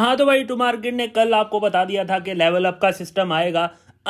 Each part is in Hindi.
हाँ तो भाई टू मार्केट ने कल आपको बता दिया था कि लेवल अप का सिस्टम आएगा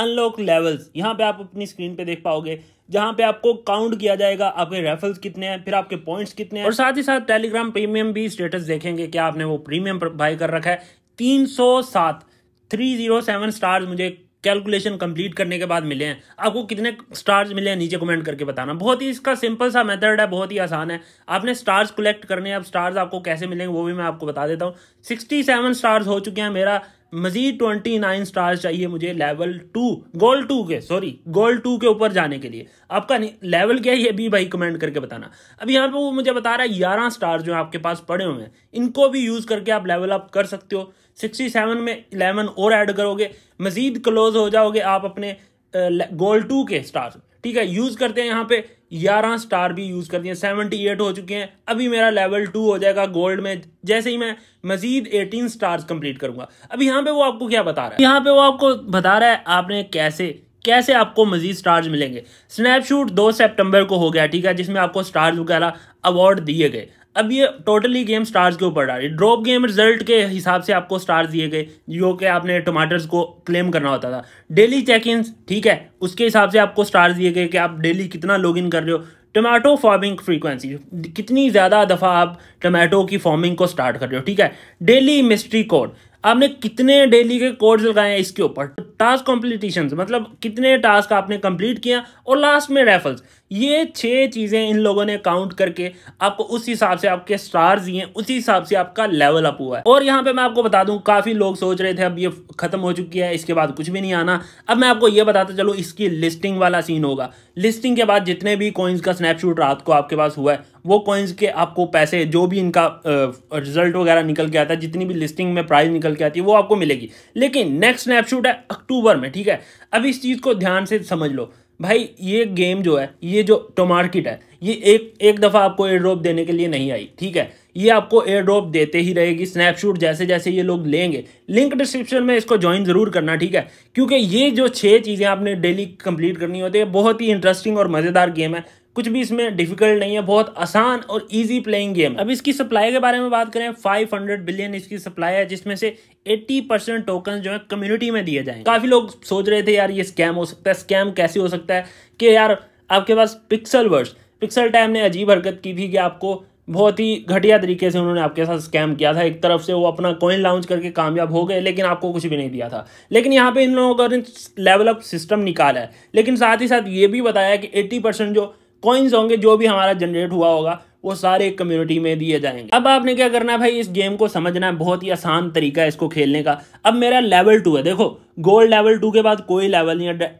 अनलॉक लेवल्स यहाँ पे आप अपनी स्क्रीन पे देख पाओगे जहाँ पे आपको काउंट किया जाएगा आपके रेफल्स कितने हैं फिर आपके पॉइंट्स कितने हैं और साथ ही साथ टेलीग्राम प्रीमियम भी स्टेटस देखेंगे क्या आपने वो प्रीमियम बाई कर रखा है तीन सौ सात थ्री जीरो सेवन स्टार्स मुझे कैलकुलेशन कंप्लीट करने के बाद मिले हैं आपको कितने स्टार्स मिले हैं नीचे कमेंट करके बताना बहुत ही इसका सिंपल सा मेथड है बहुत ही आसान है आपने स्टार्स कलेक्ट करने हैं अब स्टार्स आपको कैसे मिलेंगे वो भी मैं आपको बता देता हूँ सिक्सटी सेवन स्टार्स हो चुके हैं मेरा मजीद ट्वेंटी नाइन स्टार्स चाहिए मुझे लेवल टू गोल टू के सॉरी गोल टू के ऊपर जाने के लिए आपका लेवल क्या है ये भी भाई कमेंट करके बताना अब यहाँ पे वो मुझे बता रहा है ग्यारह स्टार जो आपके पास पड़े हुए हैं इनको भी यूज़ करके आप लेवल अप कर सकते हो सिक्सटी सेवन में इलेवन और ऐड करोगे मजीद क्लोज हो जाओगे आप अपने गोल uh, टू के स्टार्स ठीक है यूज करते हैं यहाँ पे ग्यारह स्टार भी यूज करते हैं सेवेंटी एट हो चुके हैं अभी मेरा लेवल टू हो जाएगा गोल्ड में जैसे ही मैं मजीद एटीन स्टार्स कंप्लीट करूंगा अभी यहाँ पे वो आपको क्या बता रहा है यहाँ पे वो आपको बता रहा है आपने कैसे कैसे आपको मजीद स्टार्स मिलेंगे स्नैपशूट दो सितंबर को हो गया ठीक है जिसमें आपको स्टार्स वगैरह अवार्ड दिए गए अब ये टोटली गेम स्टार्स के ऊपर रही ड्रॉप गेम रिजल्ट के हिसाब से आपको स्टार्स दिए गए जो कि आपने टमाटर्स को क्लेम करना होता था डेली चेक इन्स ठीक है उसके हिसाब से आपको स्टार्स दिए गए कि आप डेली कितना लॉग इन कर रहे हो टमाटो फार्मिंग फ्रीक्वेंसी कितनी ज़्यादा दफ़ा आप टमाटो की फार्मिंग को स्टार्ट कर रहे हो ठीक है डेली मिस्ट्री कोड आपने कितने डेली के कोड्स लगाए हैं इसके ऊपर टास्क कॉम्पिटिशन मतलब कितने टास्क आपने कंप्लीट किया और लास्ट में रेफल्स ये छः चीज़ें इन लोगों ने काउंट करके आपको उस हिसाब से आपके स्टार्स दिए उसी हिसाब से आपका लेवल अप हुआ है और यहाँ पे मैं आपको बता दू काफ़ी लोग सोच रहे थे अब ये ख़त्म हो चुकी है इसके बाद कुछ भी नहीं आना अब मैं आपको ये बताता चलूँ इसकी लिस्टिंग वाला सीन होगा लिस्टिंग के बाद जितने भी कॉइन्स का स्नैपशूट रात को आपके पास हुआ है वो कॉइन्स के आपको पैसे जो भी इनका रिजल्ट वगैरह निकल के आता है जितनी भी लिस्टिंग में प्राइस निकल के आती है वो आपको मिलेगी लेकिन नेक्स्ट स्नैपशूट है अक्टूबर में ठीक है अब इस चीज़ को ध्यान से समझ लो भाई ये गेम जो है ये जो टोमार्किट है ये एक एक दफ़ा आपको एयर ड्रॉप देने के लिए नहीं आई ठीक है ये आपको एयर ड्रॉप देते ही रहेगी स्नैपशूट जैसे जैसे ये लोग लेंगे लिंक डिस्क्रिप्शन में इसको ज्वाइन ज़रूर करना ठीक है क्योंकि ये जो छः चीज़ें आपने डेली कंप्लीट करनी होती है बहुत ही इंटरेस्टिंग और मज़ेदार गेम है कुछ भी इसमें डिफिकल्ट नहीं है बहुत आसान और इजी प्लेइंग गेम अब इसकी सप्लाई के बारे में बात करें 500 बिलियन इसकी सप्लाई है जिसमें से 80 परसेंट टोकन जो है कम्युनिटी में दिए जाए काफी लोग सोच रहे थे यार ये स्कैम हो सकता है स्कैम कैसे हो सकता है कि यार आपके पास पिक्सल वर्स पिक्सल टाइम ने अजीब हरकत की थी कि आपको बहुत ही घटिया तरीके से उन्होंने आपके साथ स्कैम किया था एक तरफ से वो अपना कॉइन लॉन्च करके कामयाब हो गए लेकिन आपको कुछ भी नहीं दिया था लेकिन यहाँ पे इन लोगों का लेवल अप सिस्टम निकाला है लेकिन साथ ही साथ ये भी बताया कि 80 परसेंट जो कॉइन्स होंगे जो भी हमारा जनरेट हुआ होगा वो सारे कम्युनिटी में दिए जाएंगे अब आपने क्या करना है भाई इस गेम को समझना है बहुत ही आसान तरीका है इसको खेलने का अब मेरा लेवल टू है देखो गोल्ड लेवल टू के बाद कोई लेवल नहीं है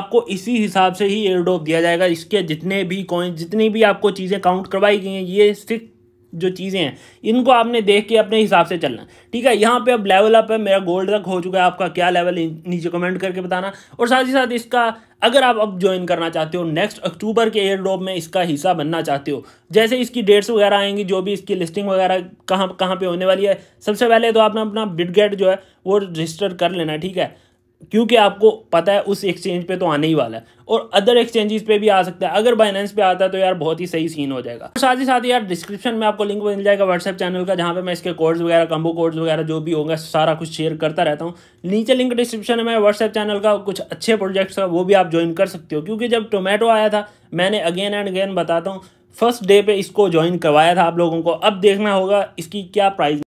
आपको इसी हिसाब से ही एयर ड्रॉप दिया जाएगा इसके जितने भी कॉइन जितनी भी आपको चीज़ें काउंट करवाई गई हैं ये सिर्फ जो चीज़ें हैं इनको आपने देख के अपने हिसाब से चलना ठीक है यहाँ पे अब लेवल अप है मेरा गोल्ड तक हो चुका है आपका क्या लेवल नीचे कमेंट करके बताना और साथ ही साथ इसका अगर आप अब ज्वाइन करना चाहते हो नेक्स्ट अक्टूबर के एयर ड्रॉप में इसका हिस्सा बनना चाहते हो जैसे इसकी डेट्स वगैरह आएंगी जो भी इसकी लिस्टिंग वगैरह कहाँ कहाँ पर होने वाली है सबसे पहले तो आपने अपना बिडगेट जो है वो रजिस्टर कर लेना ठीक है क्योंकि आपको पता है उस एक्सचेंज पे तो आने ही वाला है और अदर एक्सचेंजेस पे भी आ सकता है अगर बाइनेंस पे आता है तो यार बहुत ही सही सीन हो जाएगा और साथ ही साथ यार डिस्क्रिप्शन में आपको लिंक मिल जाएगा व्हाट्सएप चैनल का जहाँ पे मैं इसके कोड्स वगैरह कम्बो कोड्स वगैरह जो भी होगा सारा कुछ शेयर करता रहता हूँ नीचे लिंक डिस्क्रिप्शन में व्हाट्सएप चैनल का कुछ अच्छे प्रोजेक्ट्स का वो भी आप ज्वाइन कर सकते हो क्योंकि जब टोमेटो आया था मैंने अगेन एंड अगेन बताता हूँ फर्स्ट डे पे इसको ज्वाइन करवाया था आप लोगों को अब देखना होगा इसकी क्या प्राइस